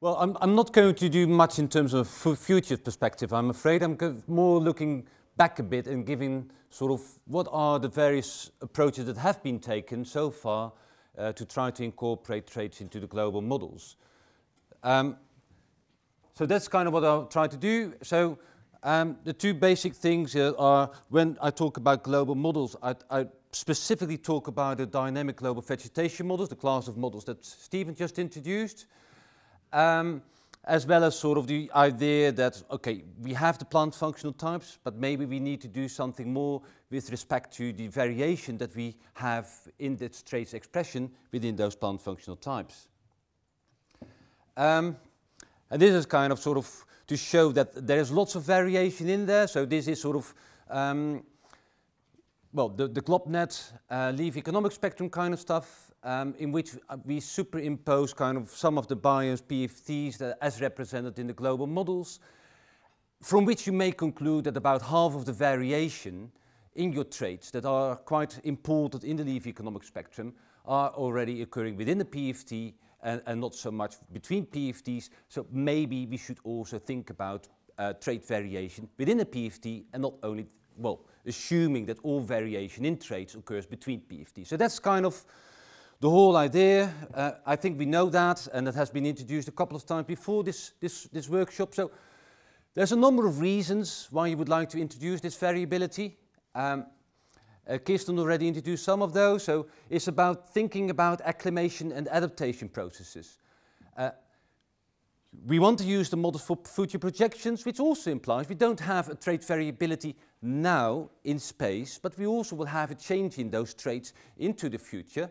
Well, I'm, I'm not going to do much in terms of future perspective, I'm afraid. I'm more looking back a bit and giving sort of what are the various approaches that have been taken so far uh, to try to incorporate traits into the global models. Um, so that's kind of what I'll try to do. So um, the two basic things are when I talk about global models, I, I, specifically talk about the dynamic global vegetation models, the class of models that Stephen just introduced. Um, as well as sort of the idea that, okay, we have the plant functional types, but maybe we need to do something more with respect to the variation that we have in the traits expression within those plant functional types. Um, and this is kind of sort of to show that there is lots of variation in there. So this is sort of, um, well, the, the Globnet uh, leaf economic spectrum kind of stuff um, in which uh, we superimpose kind of some of the buyers, PFTs, that as represented in the global models, from which you may conclude that about half of the variation in your traits that are quite important in the leaf economic spectrum are already occurring within the PFT and, and not so much between PFTs. So maybe we should also think about uh, trait variation within a PFT and not only, well, assuming that all variation in traits occurs between PFTs. So that's kind of the whole idea, uh, I think we know that, and that has been introduced a couple of times before this, this, this workshop. So there's a number of reasons why you would like to introduce this variability. Um, uh, Kirsten already introduced some of those, so it's about thinking about acclimation and adaptation processes. Uh, we want to use the models for future projections, which also implies we don't have a trait variability now in space, but we also will have a change in those traits into the future.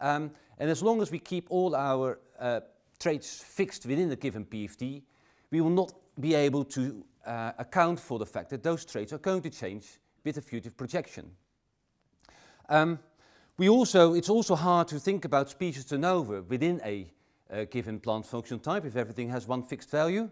Um, and as long as we keep all our uh, traits fixed within a given PFD, we will not be able to uh, account for the fact that those traits are going to change with a future projection. Um, we also, it's also hard to think about species turnover within a uh, given plant function type if everything has one fixed value.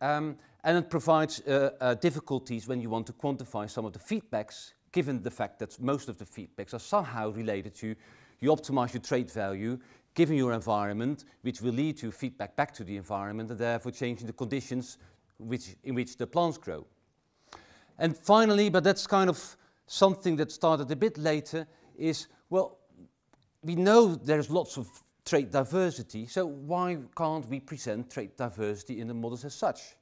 Um, and it provides uh, uh, difficulties when you want to quantify some of the feedbacks, given the fact that most of the feedbacks are somehow related to you optimize your trade value given your environment, which will lead to feedback back to the environment and therefore changing the conditions which, in which the plants grow. And finally, but that's kind of something that started a bit later, is well, we know there's lots of trait diversity, so why can't we present trait diversity in the models as such?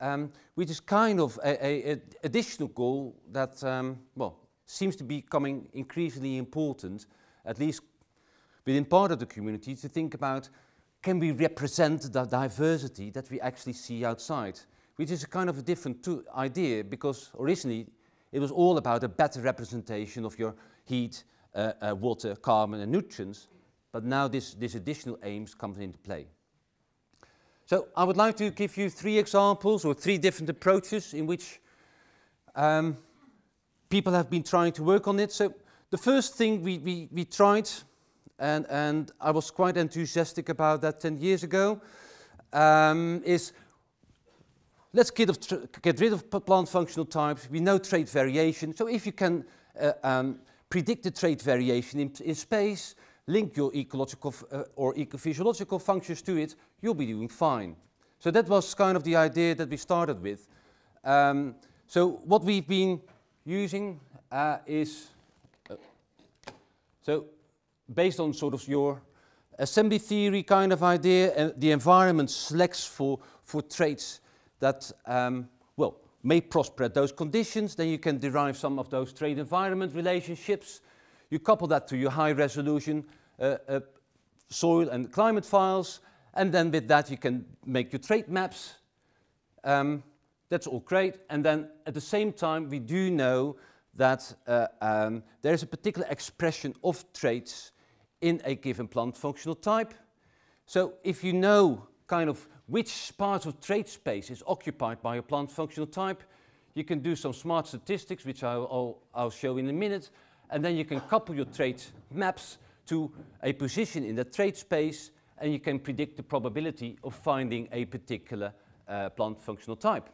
Um, which is kind of an additional goal that, um, well, seems to be coming increasingly important at least within part of the community, to think about can we represent the diversity that we actually see outside, which is a kind of a different idea because originally it was all about a better representation of your heat, uh, uh, water, carbon and nutrients, but now this, this additional aims comes into play. So I would like to give you three examples or three different approaches in which um, people have been trying to work on it. So the first thing we, we, we tried, and, and I was quite enthusiastic about that 10 years ago, um, is let's get, of get rid of plant functional types. We know trait variation. So if you can uh, um, predict the trait variation in, in space, link your ecological uh, or ecophysiological functions to it, you'll be doing fine. So that was kind of the idea that we started with. Um, so what we've been using uh, is so based on sort of your assembly theory kind of idea, and uh, the environment selects for, for traits that, um, well, may prosper at those conditions. Then you can derive some of those trait environment relationships. You couple that to your high resolution uh, uh, soil and climate files. And then with that, you can make your trait maps. Um, that's all great. And then at the same time, we do know that uh, um, there is a particular expression of traits in a given plant functional type. So if you know kind of which part of trait space is occupied by a plant functional type, you can do some smart statistics, which I'll, I'll, show in a minute, and then you can couple your trait maps to a position in the trait space, and you can predict the probability of finding a particular uh, plant functional type.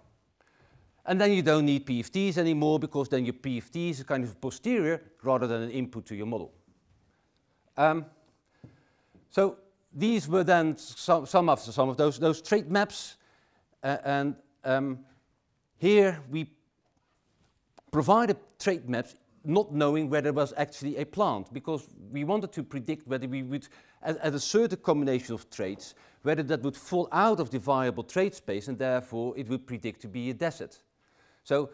And then you don't need PFTs anymore because then your PFTs are kind of posterior rather than an input to your model. Um, so these were then some, some, of, some of those, those trait maps. Uh, and um, here we provided trait maps not knowing whether it was actually a plant because we wanted to predict whether we would, at, at a certain combination of traits, whether that would fall out of the viable trait space and therefore it would predict to be a desert. So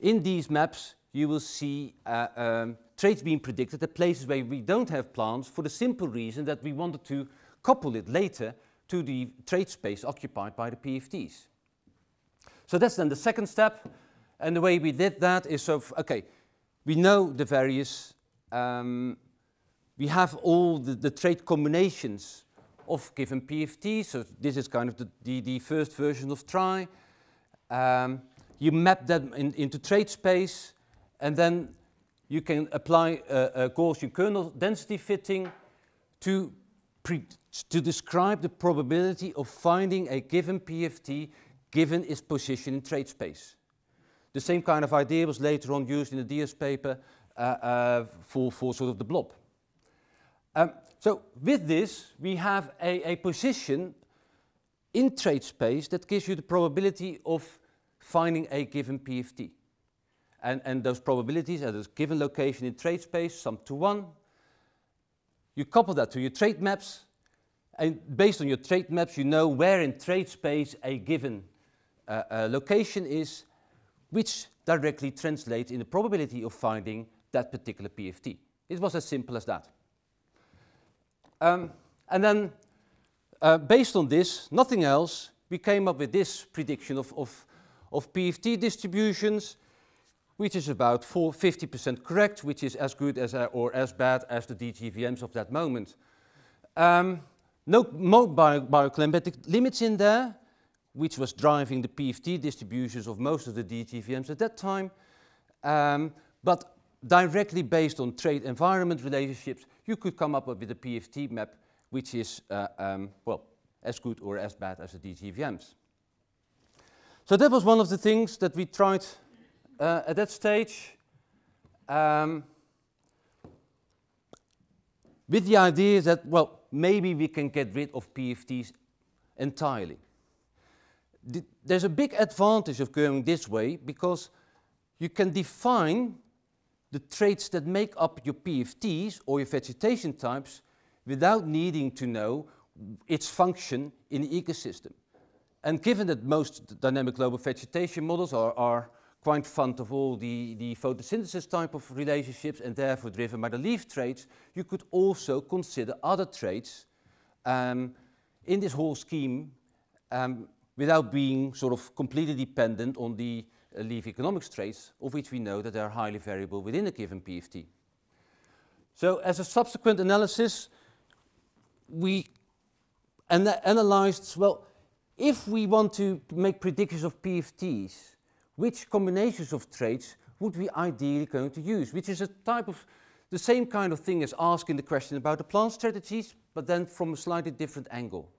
in these maps, you will see uh, um, traits being predicted at places where we don't have plants for the simple reason that we wanted to couple it later to the trait space occupied by the PFTs. So that's then the second step. And the way we did that is of, okay, we know the various, um, we have all the, the trait combinations of given PFTs. So this is kind of the, the, the first version of try. Um, you map that in, into trade space, and then you can apply uh, a Gaussian kernel density fitting to, to describe the probability of finding a given PFT given its position in trade space. The same kind of idea was later on used in the Diaz paper uh, uh, for, for sort of the blob. Um, so with this, we have a, a position in trade space that gives you the probability of finding a given PFT. And, and those probabilities at a given location in trade space, sum to one. You couple that to your trade maps, and based on your trade maps, you know where in trade space a given uh, uh, location is, which directly translates in the probability of finding that particular PFT. It was as simple as that. Um, and then, uh, based on this, nothing else, we came up with this prediction of, of of PFT distributions, which is about 50% correct, which is as good as or as bad as the DGVMs of that moment. Um, no bio bioclimatic limits in there, which was driving the PFT distributions of most of the DGVMs at that time, um, but directly based on trade environment relationships, you could come up with a PFT map, which is, uh, um, well, as good or as bad as the DGVMs. So that was one of the things that we tried uh, at that stage. Um, with the idea that, well, maybe we can get rid of PFTs entirely. The, there's a big advantage of going this way because you can define the traits that make up your PFTs or your vegetation types without needing to know its function in the ecosystem. And given that most dynamic global vegetation models are, are quite fond of all the, the photosynthesis type of relationships and therefore driven by the leaf traits, you could also consider other traits um, in this whole scheme um, without being sort of completely dependent on the uh, leaf economics traits, of which we know that they are highly variable within a given PFT. So as a subsequent analysis, we ana analyzed, well, if we want to make predictions of PFTs, which combinations of traits would we ideally going to use? Which is a type of the same kind of thing as asking the question about the plant strategies, but then from a slightly different angle.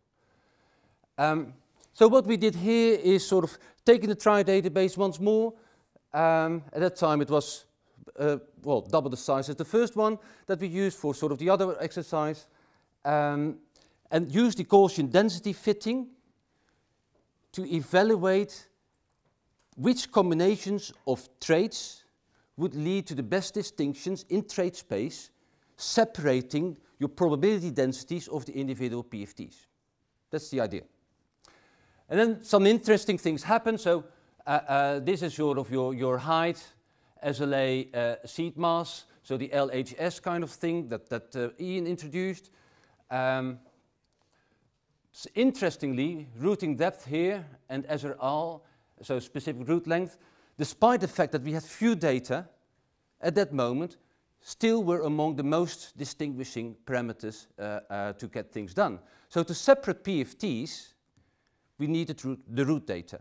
Um, so what we did here is sort of taking the tri database once more. Um, at that time it was, uh, well, double the size as the first one that we used for sort of the other exercise. Um, and used the Gaussian density fitting to evaluate which combinations of traits would lead to the best distinctions in trait space, separating your probability densities of the individual PFTs. That's the idea. And then some interesting things happen. So uh, uh, this is sort of your, your height, SLA uh, seed mass, so the LHS kind of thing that, that uh, Ian introduced. Um, interestingly, routing depth here and Azure R, so specific route length, despite the fact that we had few data at that moment, still were among the most distinguishing parameters uh, uh, to get things done. So to separate PFTs, we needed root, the root data,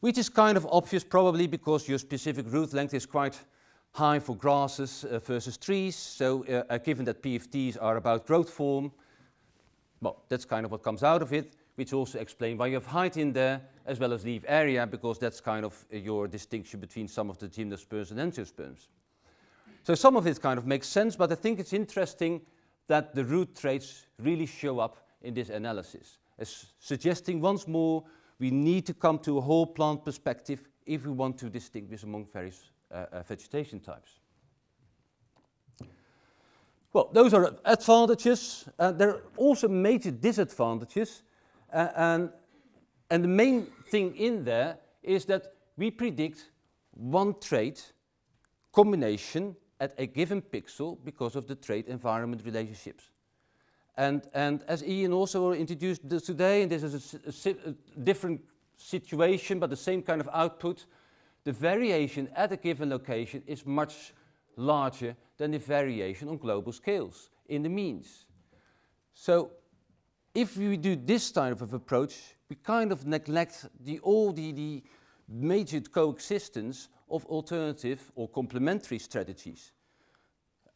which is kind of obvious probably because your specific root length is quite high for grasses uh, versus trees. So uh, uh, given that PFTs are about growth form, well, that's kind of what comes out of it, which also explains why you have height in there as well as leaf area, because that's kind of uh, your distinction between some of the gymnosperms and angiosperms. So some of it kind of makes sense, but I think it's interesting that the root traits really show up in this analysis, as suggesting once more we need to come to a whole plant perspective if we want to distinguish among various uh, uh, vegetation types. Well, those are advantages. Uh, there are also major disadvantages. Uh, and, and the main thing in there is that we predict one trait combination at a given pixel because of the trait environment relationships. And, and as Ian also introduced this today, and this is a, a, a different situation but the same kind of output, the variation at a given location is much larger than the variation on global scales in the means. So if we do this type of approach, we kind of neglect the, all the, the major coexistence of alternative or complementary strategies.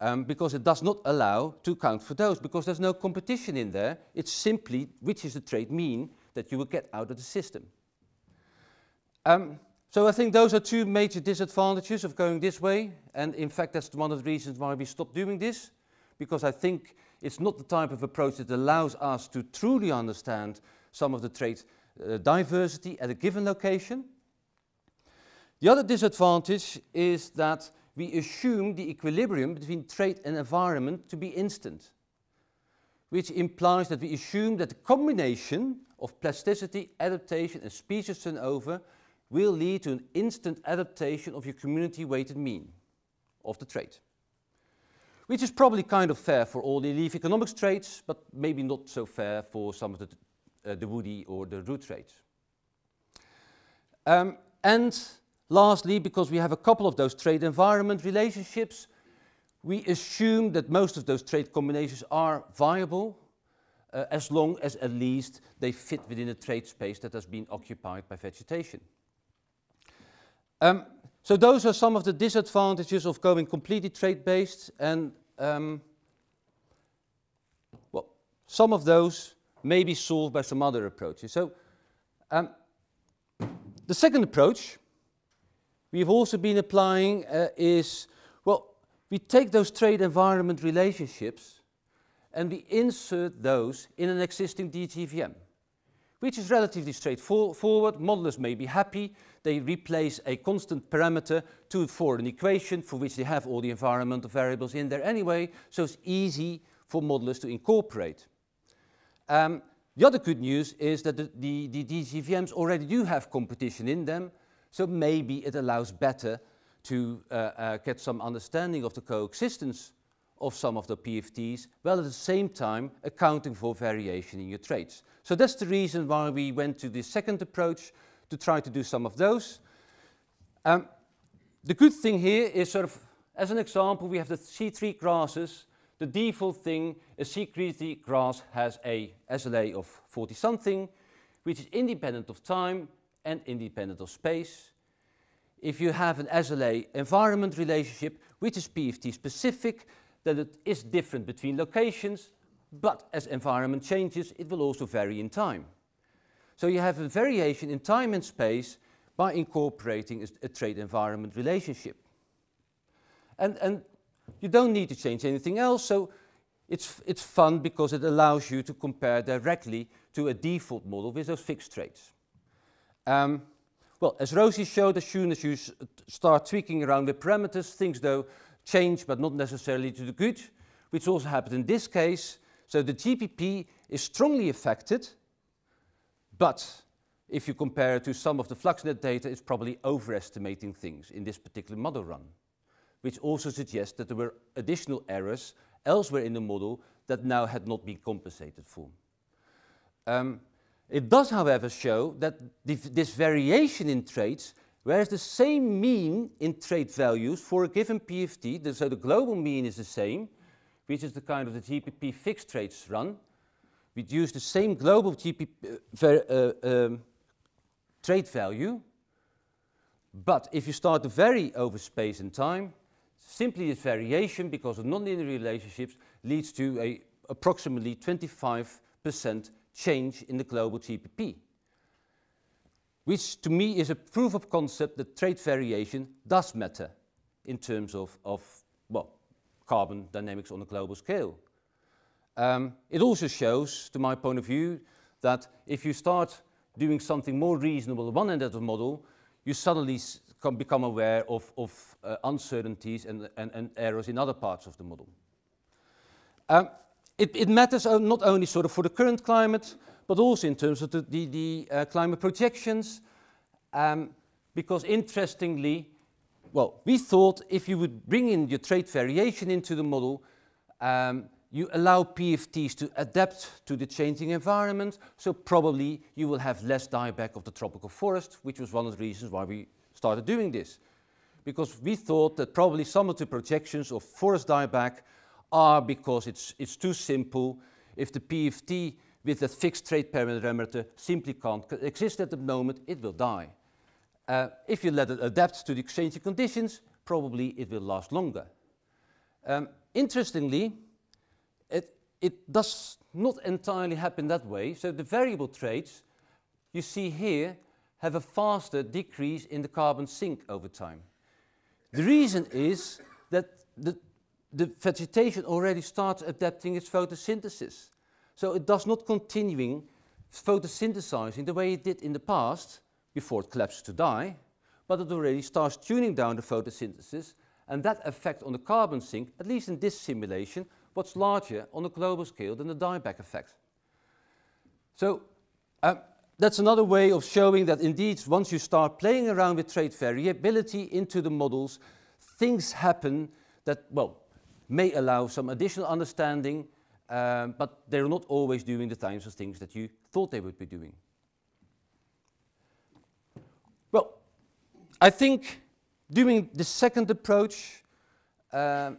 Um, because it does not allow to count for those, because there's no competition in there. It's simply which is the trade mean that you will get out of the system. Um, so I think those are two major disadvantages of going this way. And in fact, that's one of the reasons why we stopped doing this, because I think it's not the type of approach that allows us to truly understand some of the trait uh, diversity at a given location. The other disadvantage is that we assume the equilibrium between trait and environment to be instant, which implies that we assume that the combination of plasticity, adaptation and species turnover will lead to an instant adaptation of your community-weighted mean of the trade, which is probably kind of fair for all the leaf economics trades, but maybe not so fair for some of the, uh, the woody or the root trades. Um, and lastly, because we have a couple of those trade environment relationships, we assume that most of those trade combinations are viable uh, as long as at least they fit within a trade space that has been occupied by vegetation. Um, so those are some of the disadvantages of going completely trade-based and um, well, some of those may be solved by some other approaches. So um, the second approach we've also been applying uh, is, well, we take those trade environment relationships and we insert those in an existing DGVM, which is relatively straightforward. Modelers may be happy they replace a constant parameter to, for an equation for which they have all the environmental variables in there anyway, so it's easy for modelers to incorporate. Um, the other good news is that the, the, the DGVMs already do have competition in them, so maybe it allows better to uh, uh, get some understanding of the coexistence of some of the PFTs, while at the same time accounting for variation in your traits. So that's the reason why we went to the second approach, to try to do some of those. Um, the good thing here is sort of, as an example, we have the C3 grasses. The default thing, a C3 grass has a SLA of 40 something, which is independent of time and independent of space. If you have an SLA environment relationship, which is PFT specific, then it is different between locations, but as environment changes, it will also vary in time. So you have a variation in time and space by incorporating a, trade environment relationship. And, and you don't need to change anything else, so it's, it's fun because it allows you to compare directly to a default model with those fixed trades. Um, well, as Rosie showed, as soon as you start tweaking around with parameters, things though change, but not necessarily to the good, which also happened in this case. So the GPP is strongly affected but if you compare it to some of the Fluxnet data, it's probably overestimating things in this particular model run, which also suggests that there were additional errors elsewhere in the model that now had not been compensated for. Um, it does, however, show that this variation in traits whereas the same mean in trait values for a given PFT, so the global mean is the same, which is the kind of the GPP fixed traits run, we'd use the same global GDP uh, uh, um, trade value, but if you start to vary over space and time, simply this variation because of nonlinear relationships leads to a approximately 25% change in the global GDP, which to me is a proof of concept that trade variation does matter in terms of, of well, carbon dynamics on a global scale. Um, it also shows, to my point of view, that if you start doing something more reasonable, one end of the model, you suddenly become aware of, of uh, uncertainties and, and, and, errors in other parts of the model. Um, it, it, matters uh, not only sort of for the current climate, but also in terms of the, the, the uh, climate projections, um, because interestingly, well, we thought if you would bring in your trait variation into the model, um, you allow PFTs to adapt to the changing environment, so probably you will have less dieback of the tropical forest, which was one of the reasons why we started doing this. Because we thought that probably some of the projections of forest dieback are because it's, it's too simple. If the PFT with that fixed trade parameter simply can't exist at the moment, it will die. Uh, if you let it adapt to the changing conditions, probably it will last longer. Um, interestingly, it does not entirely happen that way. So the variable traits you see here have a faster decrease in the carbon sink over time. The reason is that the, the vegetation already starts adapting its photosynthesis. So it does not continuing photosynthesizing the way it did in the past before it collapses to die, but it already starts tuning down the photosynthesis and that effect on the carbon sink, at least in this simulation, what's larger on a global scale than the dieback effect. So um, that's another way of showing that indeed, once you start playing around with trait variability into the models, things happen that, well, may allow some additional understanding, um, but they're not always doing the kinds of things that you thought they would be doing. Well, I think doing the second approach um,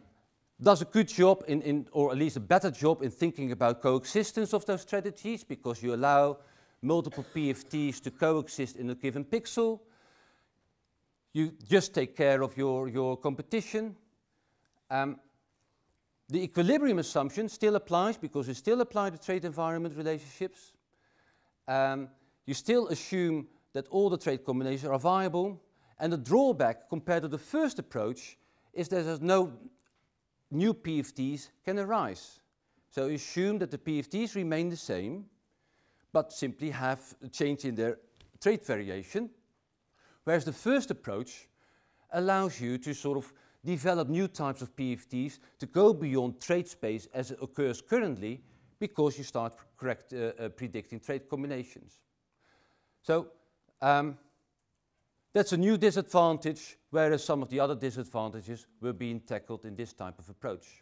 does a good job in, in, or at least a better job in thinking about coexistence of those strategies because you allow multiple PFTs to coexist in a given pixel. You just take care of your, your competition. Um, the equilibrium assumption still applies because you still apply the trade environment relationships. Um, you still assume that all the trade combinations are viable. And the drawback compared to the first approach is that there's no new PFTs can arise. So assume that the PFTs remain the same, but simply have a change in their trade variation, whereas the first approach allows you to sort of develop new types of PFTs to go beyond trade space as it occurs currently because you start correct, uh, uh, predicting trade combinations. So um, that's a new disadvantage whereas some of the other disadvantages were being tackled in this type of approach.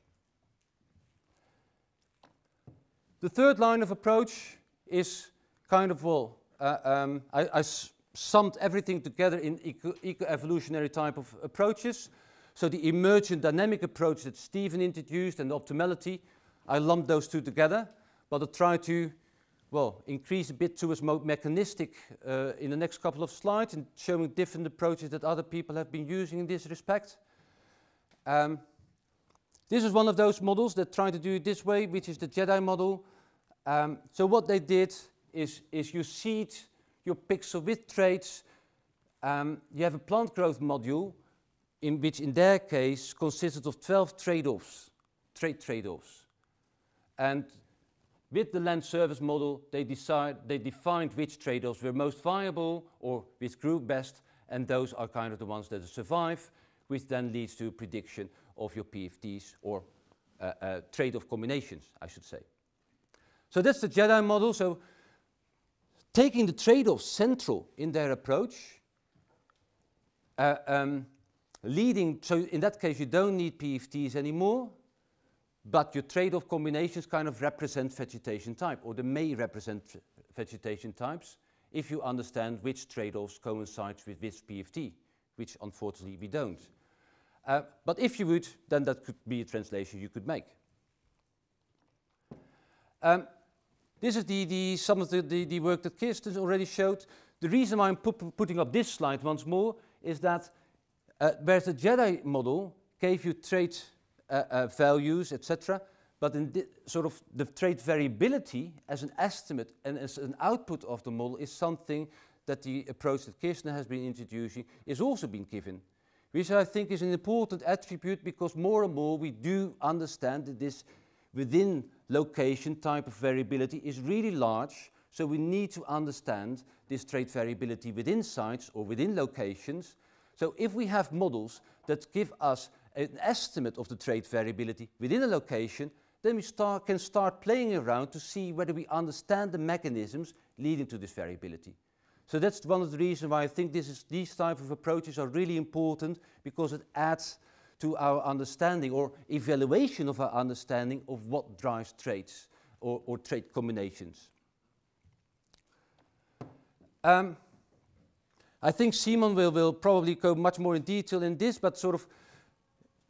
The third line of approach is kind of, well, uh, um, I, I summed everything together in eco-evolutionary eco type of approaches. So the emergent dynamic approach that Stephen introduced and optimality, I lumped those two together, but I tried to well, increase a bit towards more mechanistic uh, in the next couple of slides and showing different approaches that other people have been using in this respect. Um, this is one of those models that try to do it this way, which is the Jedi model. Um, so what they did is, is you seed your pixel with traits. Um, you have a plant growth module, in which in their case consisted of 12 trade-offs, trade trade-offs. And with the land service model, they, decide, they defined which trade-offs were most viable or which grew best, and those are kind of the ones that survive, which then leads to a prediction of your PFDs or uh, uh, trade-off combinations, I should say. So that's the Jedi model. So taking the trade offs central in their approach, uh, um, leading, so in that case you don't need PFTs anymore, but your trade-off combinations kind of represent vegetation type, or they may represent vegetation types, if you understand which trade-offs coincides with which PFT, which unfortunately we don't. Uh, but if you would, then that could be a translation you could make. Um, this is the, the, some of the, the, the work that Kirsten already showed. The reason why I'm pu putting up this slide once more is that uh, whereas the Jedi model gave you trade. Uh, uh, values, etc. But in sort of the trait variability as an estimate and as an output of the model is something that the approach that Kirchner has been introducing is also being given, which I think is an important attribute because more and more we do understand that this within location type of variability is really large. So we need to understand this trait variability within sites or within locations. So if we have models that give us an estimate of the trait variability within a location, then we start, can start playing around to see whether we understand the mechanisms leading to this variability. So that's one of the reasons why I think is, these type of approaches are really important because it adds to our understanding or evaluation of our understanding of what drives traits or, or trait combinations. Um, I think Simon will, will probably go much more in detail in this, but sort of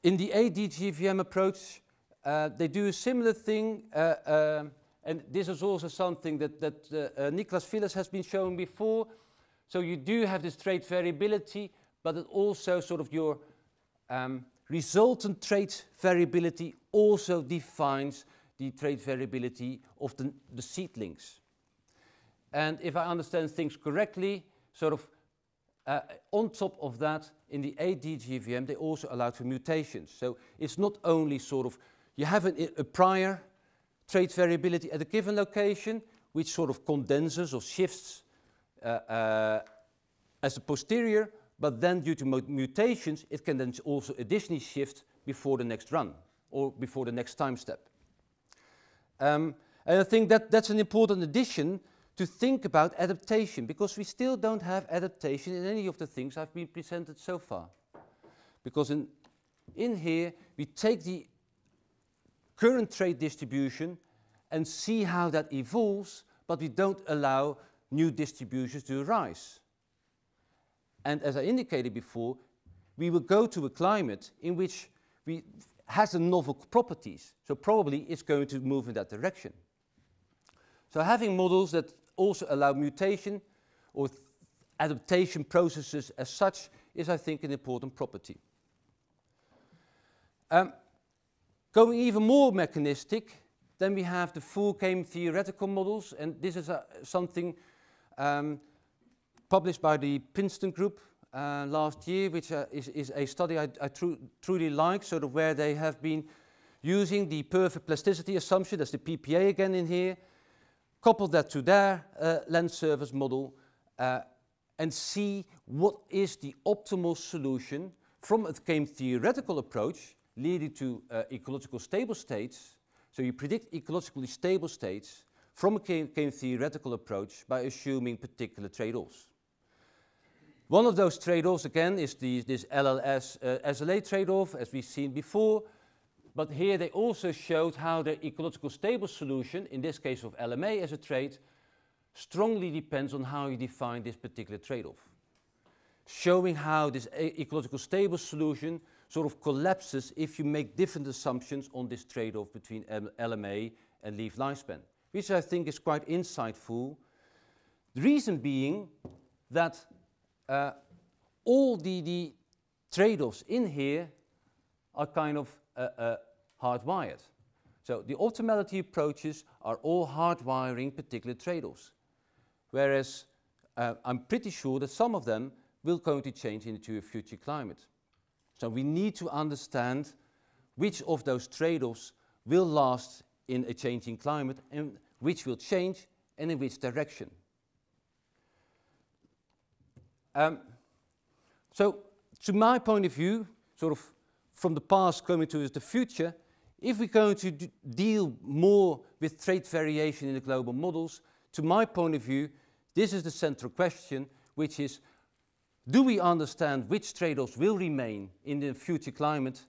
in the ADGVM approach, uh, they do a similar thing, uh, uh and this is also something that, that uh, uh, Niklas Villas has been showing before. So you do have this trait variability, but it also sort of your um, resultant trait variability also defines the trait variability of the, the seedlings. And if I understand things correctly, sort of uh, on top of that, in the ADGVM, they also allowed for mutations. So it's not only sort of, you have an, a prior trait variability at a given location, which sort of condenses or shifts uh, uh, as a posterior, but then due to mutations, it can then also additionally shift before the next run or before the next time step. Um, and I think that that's an important addition to think about adaptation, because we still don't have adaptation in any of the things I've been presented so far. Because in, in here, we take the current trade distribution and see how that evolves, but we don't allow new distributions to arise. And as I indicated before, we will go to a climate in which we has a novel properties, so probably it's going to move in that direction. So having models that also allow mutation or adaptation processes as such is, I think, an important property. Um, going even more mechanistic, then we have the full game theoretical models, and this is uh, something um, published by the Princeton group uh, last year, which uh, is, is, a study I, I tru truly like, sort of where they have been using the perfect plasticity assumption, that's the PPA again in here, couple that to their uh, land service model, uh, and see what is the optimal solution from a game theoretical approach leading to uh, ecological stable states. So you predict ecologically stable states from a game theoretical approach by assuming particular trade-offs. One of those trade-offs again is the, this LLS uh, SLA trade-off as we've seen before. But here they also showed how the ecological stable solution, in this case of LMA as a trait, strongly depends on how you define this particular trade-off. Showing how this ecological stable solution sort of collapses if you make different assumptions on this trade-off between LMA and leaf lifespan, which I think is quite insightful. The reason being that uh, all the, the trade-offs in here are kind of uh, uh, hardwired. So the optimality approaches are all hardwiring particular trade-offs, whereas uh, I'm pretty sure that some of them will go to change into a future climate. So we need to understand which of those trade-offs will last in a changing climate and which will change and in which direction. Um, so to my point of view, sort of from the past coming towards the future, if we're going to deal more with trade variation in the global models, to my point of view, this is the central question, which is, do we understand which trade-offs will remain in the future climate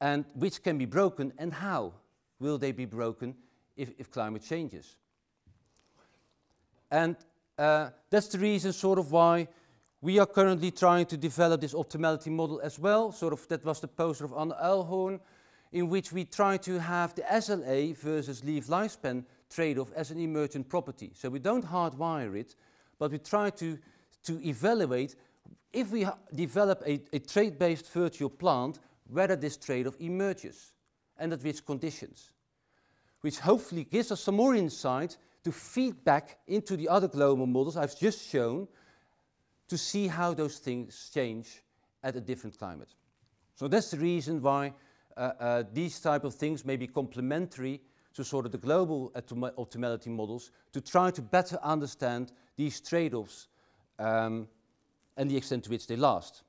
and which can be broken and how will they be broken if, if climate changes? And uh, that's the reason sort of why we are currently trying to develop this optimality model as well. Sort of that was the poster of Anne Elhorn, in which we try to have the SLA versus leaf lifespan trade-off as an emergent property. So we don't hardwire it, but we try to, to evaluate if we develop a, a trait-based virtual plant, whether this trade-off emerges and at which conditions, which hopefully gives us some more insight to feed back into the other global models I've just shown to see how those things change at a different climate. So that's the reason why uh, uh, these type of things may be complementary to sort of the global optimality models to try to better understand these trade-offs um, and the extent to which they last.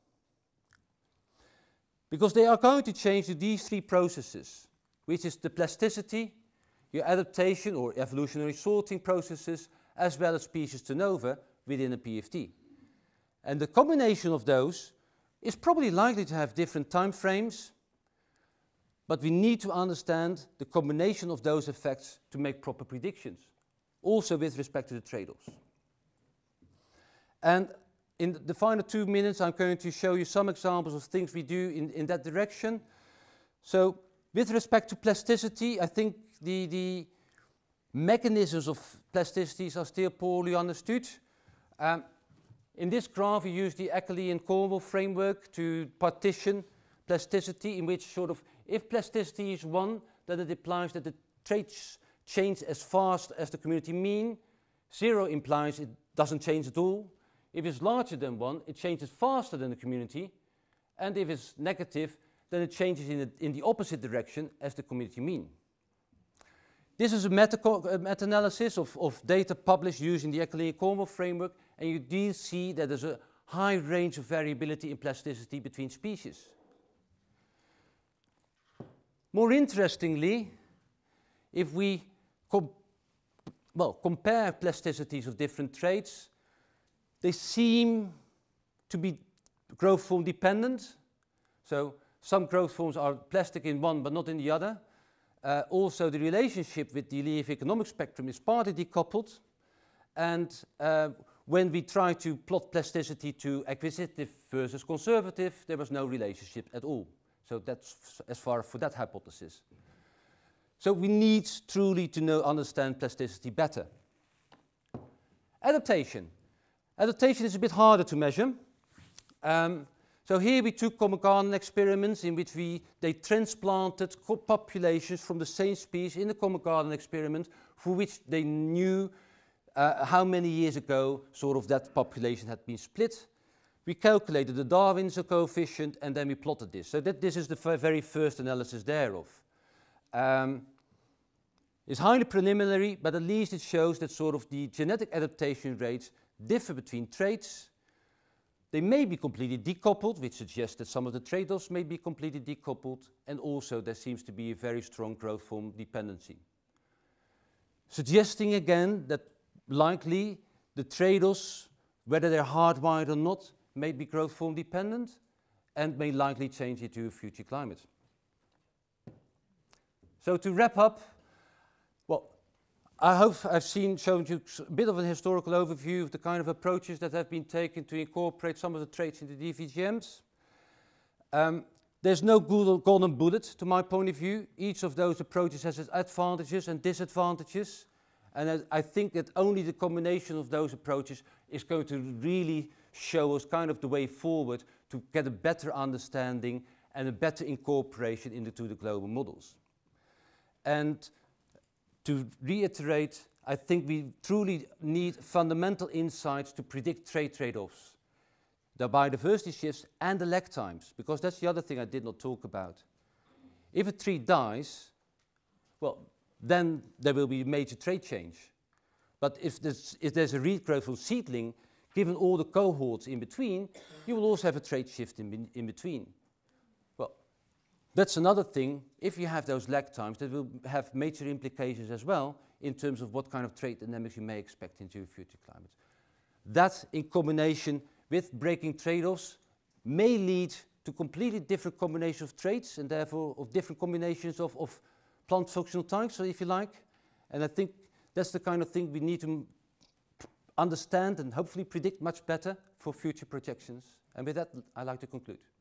Because they are going to change to these three processes, which is the plasticity, your adaptation or evolutionary sorting processes, as well as species turnover within a PFT. And the combination of those is probably likely to have different time frames, but we need to understand the combination of those effects to make proper predictions, also with respect to the trade-offs. And in the final two minutes, I'm going to show you some examples of things we do in, in that direction. So with respect to plasticity, I think the, the mechanisms of plasticities are still poorly understood. Um, in this graph, we use the Eckley and Cornwall framework to partition plasticity, in which sort of if plasticity is one, then it implies that the traits change as fast as the community mean. Zero implies it doesn't change at all. If it's larger than one, it changes faster than the community. And if it's negative, then it changes in the, in the opposite direction as the community mean. This is a meta-analysis meta of, of data published using the Eckley and Cornwall framework and you do see that there's a high range of variability in plasticity between species. More interestingly, if we well, compare plasticities of different traits, they seem to be growth form dependent. So some growth forms are plastic in one but not in the other. Uh, also, the relationship with the leaf economic spectrum is partly decoupled. And uh, when we tried to plot plasticity to acquisitive versus conservative, there was no relationship at all. So that's as far for that hypothesis. So we need truly to know, understand plasticity better. Adaptation. Adaptation is a bit harder to measure. Um, so here we took common garden experiments in which we, they transplanted populations from the same species in the common garden experiment for which they knew uh, how many years ago sort of that population had been split. We calculated the Darwin's coefficient and then we plotted this. So that this is the very first analysis thereof. Um, it's highly preliminary, but at least it shows that sort of the genetic adaptation rates differ between traits. They may be completely decoupled, which suggests that some of the trade-offs may be completely decoupled, and also there seems to be a very strong growth form dependency. Suggesting again that likely the trade-offs, whether they're hardwired or not, may be growth form dependent and may likely change into a future climate. So to wrap up, well, I hope I've seen, shown you a bit of a historical overview of the kind of approaches that have been taken to incorporate some of the traits into DVGMs. Um, there's no golden bullet to my point of view. Each of those approaches has its advantages and disadvantages. And I, think that only the combination of those approaches is going to really show us kind of the way forward to get a better understanding and a better incorporation into the global models. And to reiterate, I think we truly need fundamental insights to predict trade trade-offs, the biodiversity shifts and the lag times, because that's the other thing I did not talk about. If a tree dies, well, then there will be major trait change. But if there's, if there's a regrowth from seedling, given all the cohorts in between, you will also have a trait shift in, in between. Well, that's another thing. If you have those lag times, that will have major implications as well in terms of what kind of trait dynamics you may expect into your future climates. That, in combination with breaking trade-offs, may lead to completely different combinations of traits and therefore of different combinations of, of plant functional tanks, if you like. And I think that's the kind of thing we need to understand and hopefully predict much better for future projections. And with that, I'd like to conclude.